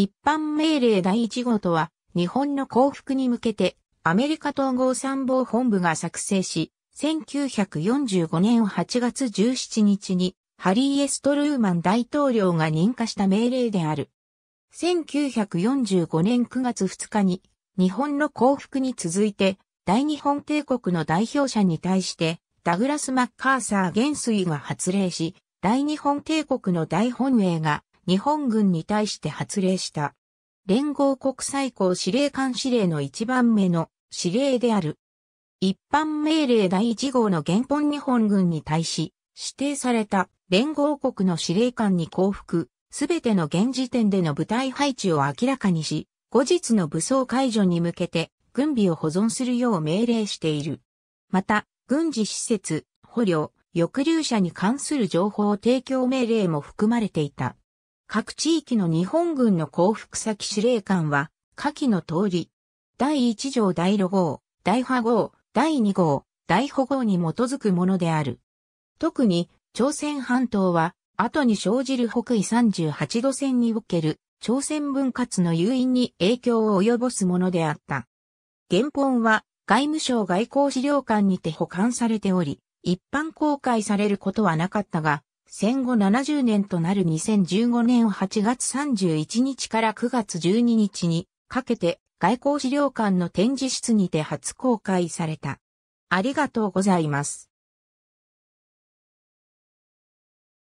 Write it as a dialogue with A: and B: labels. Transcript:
A: 一般命令第1号とは、日本の降伏に向けて、アメリカ統合参謀本部が作成し、1945年8月17日に、ハリー・エストルーマン大統領が認可した命令である。1945年9月2日に、日本の降伏に続いて、大日本帝国の代表者に対して、ダグラス・マッカーサー元帥が発令し、大日本帝国の大本営が日本軍に対して発令した。連合国最高司令官司令の一番目の司令である。一般命令第1号の原本日本軍に対し、指定された連合国の司令官に降伏、すべての現時点での部隊配置を明らかにし、後日の武装解除に向けて軍備を保存するよう命令している。また、軍事施設、捕虜、抑留者に関する情報提供命令も含まれていた。各地域の日本軍の降伏先司令官は、下記の通り、第1条第6号、第8号、第2号、第5号に基づくものである。特に、朝鮮半島は、後に生じる北緯38度線における、朝鮮分割の誘引に影響を及ぼすものであった。原本は、外務省外交資料館にて保管されており、一般公開されることはなかったが、戦後70年となる2015年8月31日から9月12日にかけて外交資料館の展示室にて初公開された。ありがとうございます。